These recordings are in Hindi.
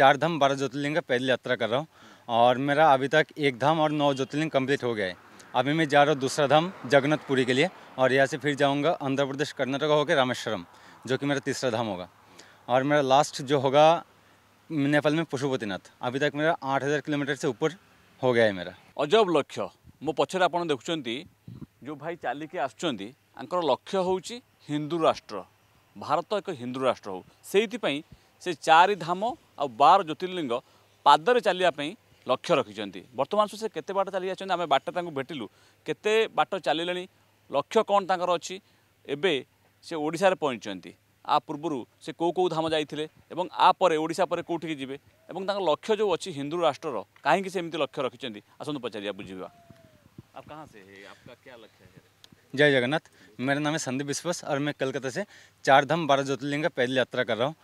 चार धाम बारह ज्योतिर्लिंग का पैदल यात्रा कर रहा हूँ और मेरा अभी तक एक धाम और नौ ज्योतिर्लिंग कम्प्लीट हो गया है अभी मैं जा रहा हूँ दूसरा धाम जगन्नाथपुरी के लिए और यहाँ से फिर जाऊँगा आंध्र प्रदेश कर्नाटक होकर रामेश्वरम जो कि मेरा तीसरा धाम होगा और मेरा लास्ट जो होगा नेपाल में पशुपतिनाथ अभी तक मेरा आठ हज़ार किलोमीटर से ऊपर हो गया है मेरा अजब लक्ष्य मो पचर आप देखुं जो भाई चालिके आसर लक्ष्य हूँ हिंदू राष्ट्र भारत एक हिंदू राष्ट्र हो ସେ ଚାରି ଧାମ ଆଉ ବାର ଜ୍ୟୋତିର୍ଲିଙ୍ଗ ପାଦରେ ଚାଲିବା ପାଇଁ ଲକ୍ଷ୍ୟ ରଖିଛନ୍ତି ବର୍ତ୍ତମାନ ସେ କେତେ ବାଟ ଚାଲି ଯାଇଛନ୍ତି ଆମେ ବାଟ ତାଙ୍କୁ ଭେଟିଲୁ କେତେ ବାଟ ଚାଲିଲେଣି ଲକ୍ଷ୍ୟ କ'ଣ ତାଙ୍କର ଅଛି ଏବେ ସେ ଓଡ଼ିଶାରେ ପହଞ୍ଚିଛନ୍ତି ଆ ପୂର୍ବରୁ ସେ କେଉଁ କେଉଁ ଧାମ ଯାଇଥିଲେ ଏବଂ ଆ ପରେ ଓଡ଼ିଶା ପରେ କେଉଁଠିକି ଯିବେ ଏବଂ ତାଙ୍କ ଲକ୍ଷ୍ୟ ଯେଉଁ ଅଛି ହିନ୍ଦୁ ରାଷ୍ଟ୍ରର କାହିଁକି ସେ ଏମିତି ଲକ୍ଷ୍ୟ ରଖିଛନ୍ତି ଆସନ୍ତୁ ପଚାରିବା ବୁଝିବା ଆଉ କାହା ସେ आपका क्या लक्ष्य है जय जगन्नाथ मेरा नाम है संदीप विश्वास और मैं कलकत्ता से चार धाम बारह ज्योतिर्लिंग का पैदल यात्रा कर रहा हूँ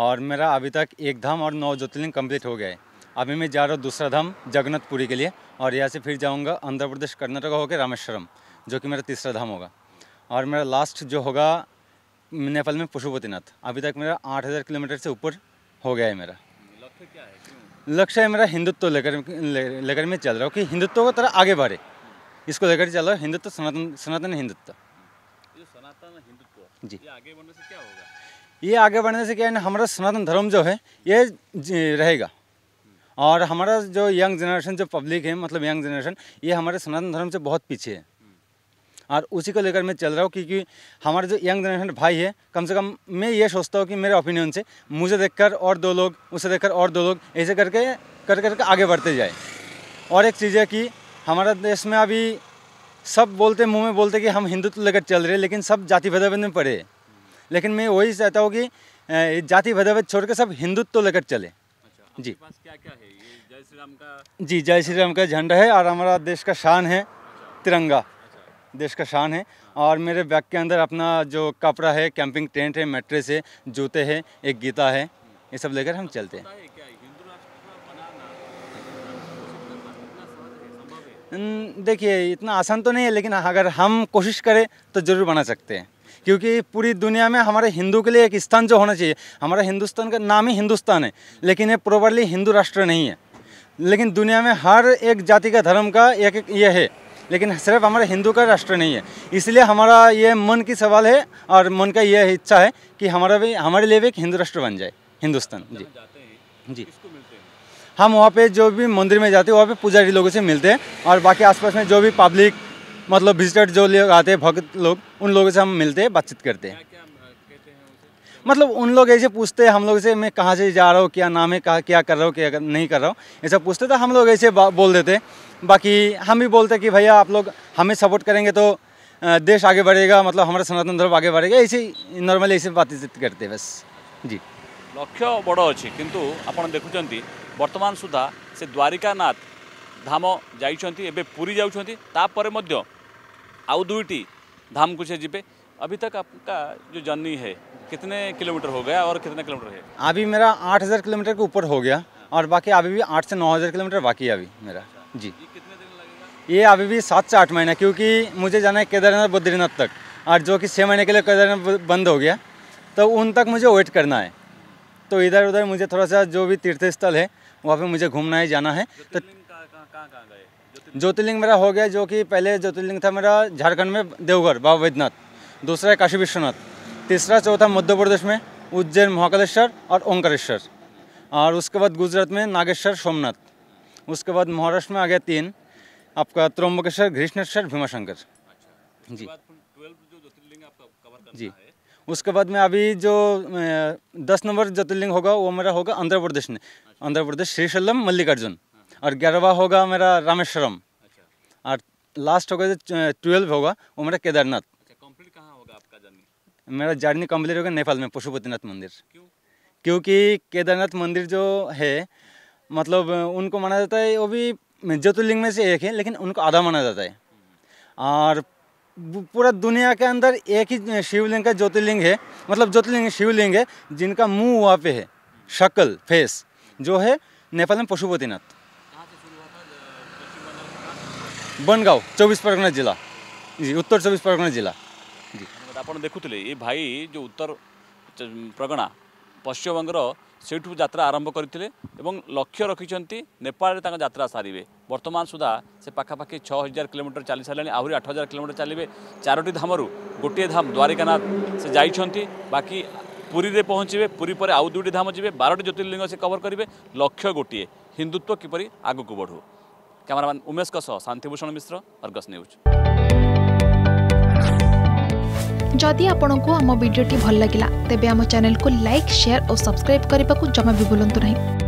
और मेरा अभी तक एक धाम और नौ ज्योतिर्लिंग कंप्लीट हो गया है अभी मैं जा रहा हूँ दूसरा धाम जगन्नाथपुरी के लिए और यहाँ से फिर जाऊँगा आंध्र प्रदेश कर्नाटक होकर रामेश्वरम जो कि मेरा तीसरा धाम होगा और मेरा लास्ट जो होगा नेपाल में पशुपतिनाथ अभी तक मेरा आठ हज़ार किलोमीटर से ऊपर हो गया है मेरा लक्ष्य क्या है लक्ष्य है मेरा हिंदुत्व लेकर लेकर मैं चल रहा हूँ कि हिंदुत्व को तरह आगे बढ़े इसको लेकर चलो हिंदुत्व सनातन सनातन हिंदुत्व सनातन हिंदुत्व जी आगे बढ़ने से क्या होगा ये आगे बढ़ने से क्या है हमारा सनातन धर्म जो है ये रहेगा और हमारा जो यंग जनरेशन जो पब्लिक है मतलब यंग जनरेशन ये हमारे सनातन धर्म से बहुत पीछे है और उसी को लेकर मैं चल रहा हूँ क्योंकि हमारे जो यंग जनरेशन भाई है कम से कम मैं ये सोचता हूँ कि मेरे ओपिनियन से मुझे देखकर और दो लोग उसे देखकर और दो लोग ऐसे करके कर करके आगे बढ़ते जाए और एक चीज़ है कि हमारा देश में अभी सब बोलते मुंह में बोलते कि हम हिंदुत्व लेकर चल रहे लेकिन सब जाति भेदाभेद में पड़े लेकिन मैं वही चाहता हूँ कि जाति भेदाभेद छोड़ के सब हिंदुत्व लेकर चले अच्छा, जी पास क्या क्या है ये जय श्री राम का जी जय श्री राम का झंडा है और हमारा देश का शान है अच्छा। तिरंगा अच्छा, देश का शान है और मेरे बैग के अंदर अपना जो कपड़ा है कैंपिंग टेंट है मेट्रेस है जूते है एक गीता है ये सब लेकर हम चलते हैं देखिए इतना आसान तो नहीं है लेकिन अगर हम कोशिश करें तो ज़रूर बना सकते हैं क्योंकि पूरी दुनिया में हमारे हिंदू के लिए एक स्थान जो होना चाहिए हमारा हिंदुस्तान का नाम ही हिंदुस्तान है लेकिन ये प्रॉपरली हिंदू राष्ट्र नहीं है लेकिन दुनिया में हर एक जाति का धर्म का एक एक ये है लेकिन सिर्फ हमारे हिंदू का राष्ट्र नहीं है इसलिए हमारा ये मन की सवाल है और मन का ये इच्छा है कि हमारा भी हमारे लिए भी एक हिंदू राष्ट्र बन जाए हिंदुस्तान जी जी हम वहाँ पे जो भी मंदिर में जाते हैं वहाँ पे पुजारी लोगों से मिलते हैं और बाकी आसपास में जो भी पब्लिक मतलब विजिटर जो लोग आते हैं भक्त लोग उन लोगों से हम मिलते हैं बातचीत करते हैं मतलब उन लोग ऐसे पूछते हैं हम लोग से मैं कहाँ से जा रहा हूँ क्या नाम है कहाँ क्या कर रहा हूँ क्या नहीं कर रहा हूँ ऐसा पूछते तो हम लोग ऐसे बोल देते बाकी हम भी बोलते कि भैया आप लोग हमें सपोर्ट करेंगे तो देश आगे बढ़ेगा मतलब हमारा सनातन धर्म आगे बढ़ेगा ऐसे नॉर्मली ऐसे बातचीत करते बस जी लक्ष्य बड़ अच्छे किंतु आप देखुं वर्तमान सुधा से द्वारिकानाथ धाम ଯାଇଛନ୍ତି पूरी जापर मध्य आउ दुईटी धाम को से जी अभी तक आपका जो जर्नी है कितने किलोमीटर हो गया और कितने किलोमीटर है अभी मेरा आठ हज़ार किलोमीटर के ऊपर हो गया और बाकी अभी भी आठ से नौ हज़ार किलोमीटर बाकी है अभी मेरा जी कितने दिन लगेगा ये अभी भी सात से आठ महीना क्योंकि मुझे जाना है केदारनाथ बद्रीनाथ तक और जो कि छः महीने के लिए केदारनाथ बंद हो गया तो उन तक मुझे वेट करना है तो इधर उधर मुझे थोड़ा सा जो भी तीर्थ स्थल है वहाँ पे मुझे घूमना है जाना है तो ज्योतिर्लिंग मेरा हो गया जो कि पहले ज्योतिर्लिंग था मेरा झारखंड में देवघर बाबा वैद्यनाथ दूसरा है काशी विश्वनाथ तीसरा चौथा मध्य प्रदेश में उज्जैन महाकालेश्वर और ओंकारेश्वर और उसके बाद गुजरात में नागेश्वर सोमनाथ उसके बाद महाराष्ट्र में आ गया तीन आपका त्रम्बकेश्वर घृष्णेश्वर भीमाशंकर अच्छा। जी जी उसके बाद में अभी जो दस नंबर ज्योतिर्लिंग होगा वो मेरा होगा आंध्र प्रदेश में अच्छा। आंध्र प्रदेश श्रीशैलम मल्लिकार्जुन और ग्यारहवा होगा मेरा रामेश्वरम अच्छा। और लास्ट होगा जो ट्वेल्व होगा वो मेरा केदारनाथ अच्छा, कहाँ होगा आपका जर्नी मेरा जर्नी कम्प्लीट होगा नेपाल में पशुपतिनाथ मंदिर क्यों क्योंकि केदारनाथ मंदिर जो है मतलब उनको माना जाता है वो भी ज्योतिर्लिंग में से एक है लेकिन उनको आधा माना जाता है हम्म। और पूरा दुनिया के अंदर एक ही शिवलिंग का ज्योतिर्लिंग है मतलब ज्योतिर्लिंग शिवलिंग है जिनका मुंह वहाँ पे है शक्ल फेस जो है नेपाल में पशुपतिनाथ बनगाँव चौबीस परगना जिला जी उत्तर चौबीस परगना जिला जी ଆପଣ ଦେଖୁଥିଲେ ଏ ଭାଇ ଯେଉଁ ଉତ୍ତର ପ୍ରଗଣା ପଶ୍ଚିମବଙ୍ଗର ସେଇଠୁ ଯାତ୍ରା ଆରମ୍ଭ କରିଥିଲେ ଏବଂ ଲକ୍ଷ୍ୟ ରଖିଛନ୍ତି ନେପାଳରେ ତାଙ୍କ ଯାତ୍ରା ବର୍ତ୍ତମାନ ସୁଦ୍ଧା ସେ ପାଖାପାଖି ଛଅ ହଜାର କିଲୋମିଟର ଚାଲି ସାରିଲେଣି ଆହୁରି ଆଠ ହଜାର କିଲୋମିଟର ଚାଲିବେ ଚାରୋଟି ଧାମରୁ ଗୋଟିଏ ଧାମ ଦ୍ୱାରିକାନାଥ ସେ ଯାଇଛନ୍ତି ବାକି ପୁରୀରେ ପହଞ୍ଚିବେ ପୁରୀ ପରେ ଆଉ ଦୁଇଟି ଧାମ ଯିବେ ବାରଟି ଜ୍ୟୋତିର୍ଲିଙ୍ଗ ସେ କଭର କରିବେ ଲକ୍ଷ୍ୟ ଗୋଟିଏ ହିନ୍ଦୁତ୍ୱ କିପରି ଆଗକୁ ବଢ଼ୁ କ୍ୟାମେରାମ୍ୟାନ୍ ଉମେଶଙ୍କ ସହ ଶାନ୍ତିଭୂଷଣ ମିଶ୍ର ଅର୍ଗସ୍ ନ୍ୟୁଜ୍ ଯଦି ଆପଣଙ୍କୁ ଆମ ଭିଡ଼ିଓଟି ଭଲ ଲାଗିଲା ତେବେ ଆମ ଚ୍ୟାନେଲକୁ ଲାଇକ୍ ସେୟାର ଓ ସବସ୍କ୍ରାଇବ୍ କରିବାକୁ ଜମା ବି ଭୁଲନ୍ତୁ ନାହିଁ